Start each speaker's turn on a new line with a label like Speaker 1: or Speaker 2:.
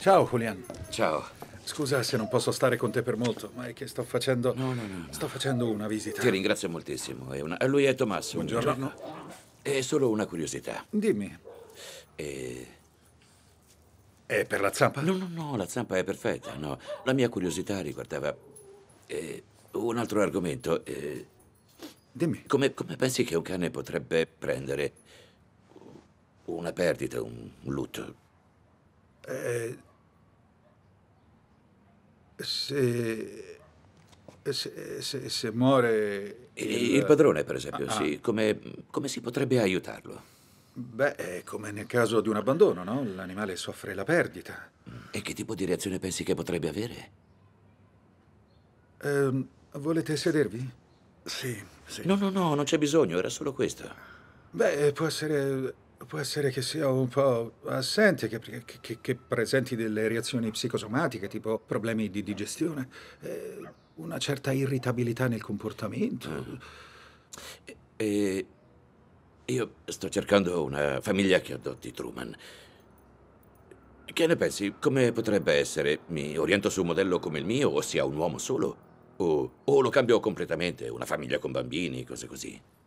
Speaker 1: Ciao Julian. Ciao. Scusa se non posso stare con te per molto, ma è che sto facendo. No, no, no. Sto facendo una visita. Ti
Speaker 2: ringrazio moltissimo. È una... Lui è Tommaso. Buongiorno. Buongiorno. È solo una curiosità. Dimmi. E... Eh, è per la zampa? No, no, no, la zampa è perfetta. No. La mia curiosità riguardava. Eh, un altro argomento. Eh... Dimmi. Come, come pensi che un cane potrebbe prendere una perdita, un lutto?
Speaker 1: Eh se, se, se, se muore... Il... il... padrone, per esempio, ah, sì. Ah. Come, come si potrebbe aiutarlo? Beh, è come nel caso di un abbandono, no? L'animale soffre la perdita. E che tipo di reazione pensi che potrebbe avere? Eh, volete sedervi? Sì, sì. No,
Speaker 2: no, no, non c'è bisogno, era solo questo.
Speaker 1: Beh, può essere può essere che sia un po' assente, che, che, che presenti delle reazioni psicosomatiche, tipo problemi di digestione, eh, una certa irritabilità nel comportamento. Mm. E,
Speaker 2: e io sto cercando una famiglia che adotti Truman. Che ne pensi? Come potrebbe essere? Mi oriento su un modello come il mio, ossia un uomo solo?
Speaker 1: O, o lo cambio completamente? Una famiglia con bambini, cose così?